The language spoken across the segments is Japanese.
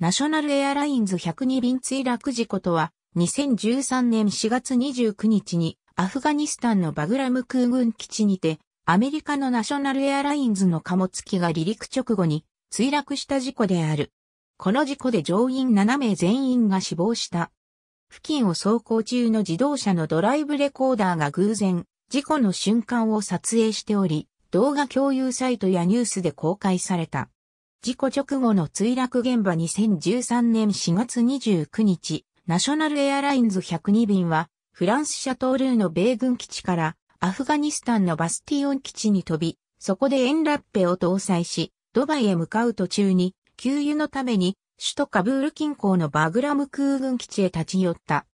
ナショナルエアラインズ102便墜落事故とは、2013年4月29日にアフガニスタンのバグラム空軍基地にて、アメリカのナショナルエアラインズの貨物機が離陸直後に墜落した事故である。この事故で乗員7名全員が死亡した。付近を走行中の自動車のドライブレコーダーが偶然、事故の瞬間を撮影しており、動画共有サイトやニュースで公開された。事故直後の墜落現場2013年4月29日、ナショナルエアラインズ102便は、フランスシャトールーの米軍基地から、アフガニスタンのバスティオン基地に飛び、そこでエンラッペを搭載し、ドバイへ向かう途中に、給油のために、首都カブール近郊のバグラム空軍基地へ立ち寄った。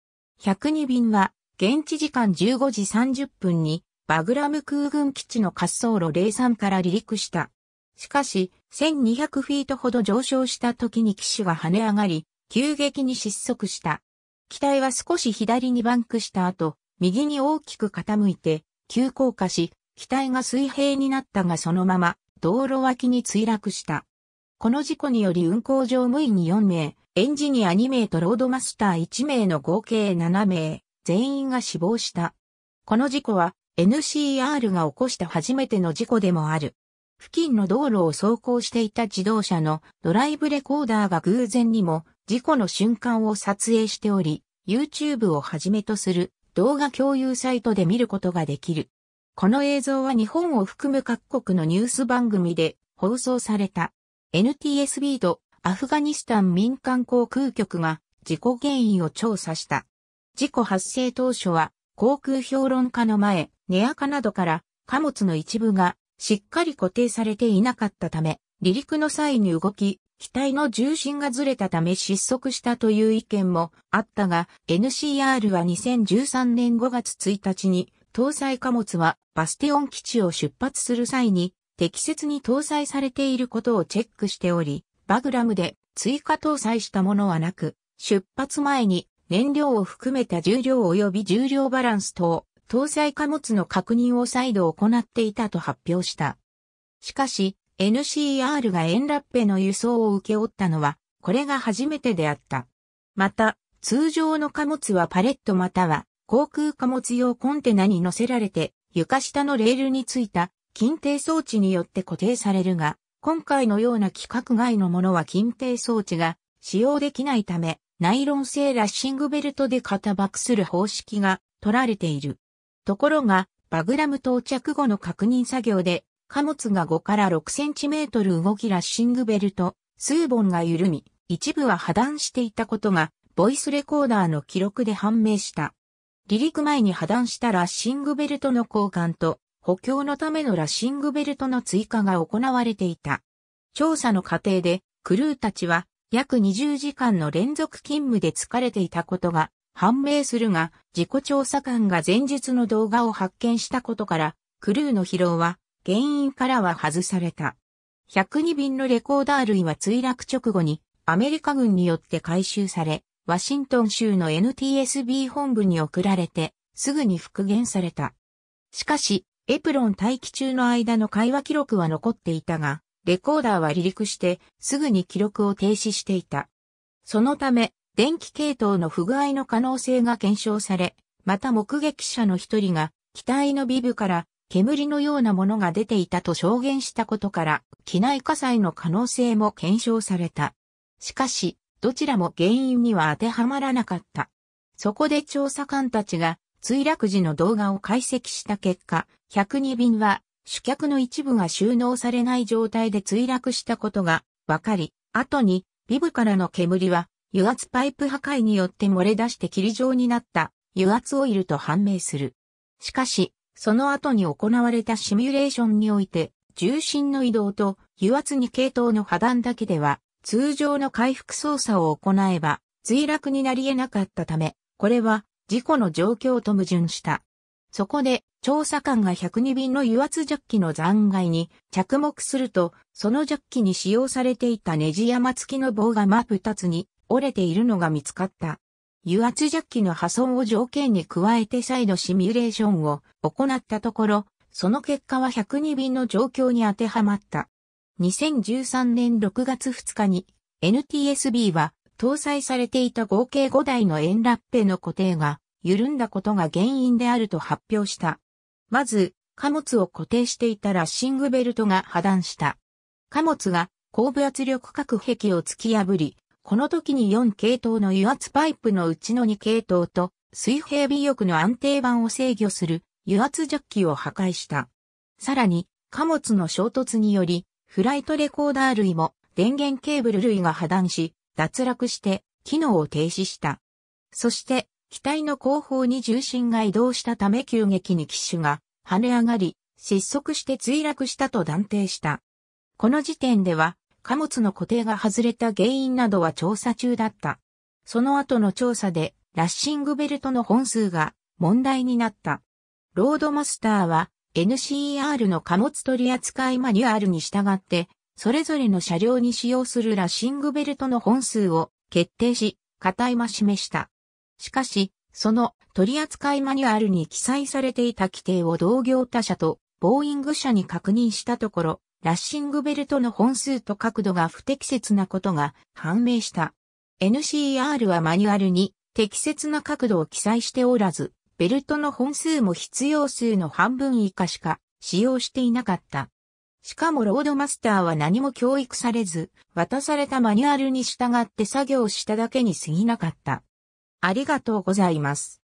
102便は、現地時間15時30分に、バグラム空軍基地の滑走路03から離陸した。しかし、1200フィートほど上昇した時に機種は跳ね上がり、急激に失速した。機体は少し左にバンクした後、右に大きく傾いて、急降下し、機体が水平になったがそのまま、道路脇に墜落した。この事故により運行乗務員に4名、エンジニア2名とロードマスター1名の合計7名、全員が死亡した。この事故は NCR が起こした初めての事故でもある。付近の道路を走行していた自動車のドライブレコーダーが偶然にも事故の瞬間を撮影しており、YouTube をはじめとする動画共有サイトで見ることができる。この映像は日本を含む各国のニュース番組で放送された。NTSB とアフガニスタン民間航空局が事故原因を調査した。事故発生当初は航空評論家の前、ネアカなどから貨物の一部がしっかり固定されていなかったため、離陸の際に動き、機体の重心がずれたため失速したという意見もあったが、NCR は2013年5月1日に、搭載貨物はバステオン基地を出発する際に、適切に搭載されていることをチェックしており、バグラムで追加搭載したものはなく、出発前に燃料を含めた重量及び重量バランス等、搭載貨物の確認を再度行っていたと発表した。しかし、NCR がエンラッペの輸送を受け負ったのは、これが初めてであった。また、通常の貨物はパレットまたは航空貨物用コンテナに乗せられて、床下のレールについた禁定装置によって固定されるが、今回のような規格外のものは禁定装置が使用できないため、ナイロン製ラッシングベルトで肩バックする方式が取られている。ところが、バグラム到着後の確認作業で、貨物が5から6センチメートル動きラッシングベルト、数本が緩み、一部は破断していたことが、ボイスレコーダーの記録で判明した。離陸前に破断したラッシングベルトの交換と、補強のためのラッシングベルトの追加が行われていた。調査の過程で、クルーたちは、約20時間の連続勤務で疲れていたことが判明するが、事故調査官が前述の動画を発見したことから、クルーの疲労は原因からは外された。102便のレコーダー類は墜落直後にアメリカ軍によって回収され、ワシントン州の NTSB 本部に送られて、すぐに復元された。しかし、エプロン待機中の間の会話記録は残っていたが、レコーダーは離陸して、すぐに記録を停止していた。そのため、電気系統の不具合の可能性が検証され、また目撃者の一人が、機体のビブから煙のようなものが出ていたと証言したことから、機内火災の可能性も検証された。しかし、どちらも原因には当てはまらなかった。そこで調査官たちが墜落時の動画を解析した結果、102便は主客の一部が収納されない状態で墜落したことが分かり、後にビブからの煙は油圧パイプ破壊によって漏れ出して霧状になった油圧オイルと判明する。しかし、その後に行われたシミュレーションにおいて、重心の移動と油圧に系統の破断だけでは、通常の回復操作を行えば、墜落になり得なかったため、これは事故の状況と矛盾した。そこで、調査官が102便の油圧ジャッキの残骸に着目すると、そのジャッキに使用されていたネジ山付きの棒が真っ二つに折れているのが見つかった。油圧ジャッキの破損を条件に加えて再度シミュレーションを行ったところ、その結果は102便の状況に当てはまった。2013年6月2日に NTSB は搭載されていた合計5台のエンラッペの固定が緩んだことが原因であると発表した。まず、貨物を固定していたラッシングベルトが破断した。貨物が後部圧力各壁を突き破り、この時に4系統の油圧パイプのうちの2系統と水平尾翼の安定板を制御する油圧ジャッキを破壊した。さらに、貨物の衝突により、フライトレコーダー類も電源ケーブル類が破断し、脱落して機能を停止した。そして、機体の後方に重心が移動したため急激に機種が跳ね上がり、失速して墜落したと断定した。この時点では、貨物の固定が外れた原因などは調査中だった。その後の調査で、ラッシングベルトの本数が問題になった。ロードマスターは NCER の貨物取扱いマニュアルに従って、それぞれの車両に使用するラッシングベルトの本数を決定し、片今示した。しかし、その取扱いマニュアルに記載されていた規定を同業他社とボーイング社に確認したところ、ラッシングベルトの本数と角度が不適切なことが判明した。NCR はマニュアルに適切な角度を記載しておらず、ベルトの本数も必要数の半分以下しか使用していなかった。しかもロードマスターは何も教育されず、渡されたマニュアルに従って作業しただけに過ぎなかった。ありがとうございます。